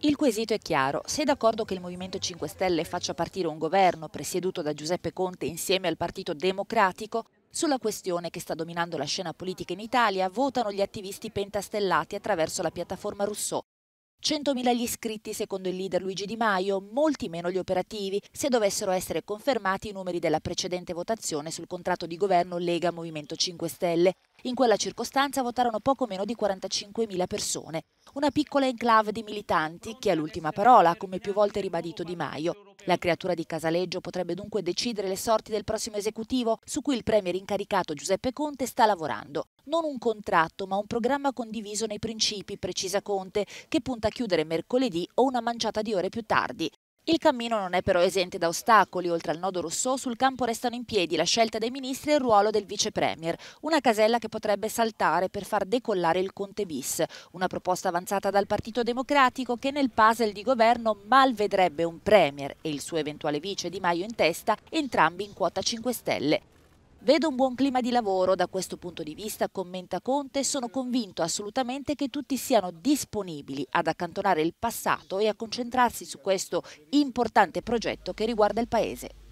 Il quesito è chiaro, se è d'accordo che il Movimento 5 Stelle faccia partire un governo presieduto da Giuseppe Conte insieme al Partito Democratico, sulla questione che sta dominando la scena politica in Italia votano gli attivisti pentastellati attraverso la piattaforma Rousseau. 100.000 gli iscritti secondo il leader Luigi Di Maio, molti meno gli operativi se dovessero essere confermati i numeri della precedente votazione sul contratto di governo Lega Movimento 5 Stelle, in quella circostanza votarono poco meno di 45.000 persone, una piccola enclave di militanti che ha l'ultima parola, come più volte ribadito Di Maio. La creatura di Casaleggio potrebbe dunque decidere le sorti del prossimo esecutivo, su cui il premier incaricato Giuseppe Conte sta lavorando. Non un contratto, ma un programma condiviso nei principi, precisa Conte, che punta a chiudere mercoledì o una manciata di ore più tardi. Il cammino non è però esente da ostacoli. Oltre al nodo Rousseau, sul campo restano in piedi la scelta dei ministri e il ruolo del vicepremier. Una casella che potrebbe saltare per far decollare il Conte bis. Una proposta avanzata dal Partito Democratico che nel puzzle di governo mal vedrebbe un premier e il suo eventuale vice Di Maio in testa, entrambi in quota 5 Stelle. Vedo un buon clima di lavoro da questo punto di vista, commenta Conte, e sono convinto assolutamente che tutti siano disponibili ad accantonare il passato e a concentrarsi su questo importante progetto che riguarda il Paese.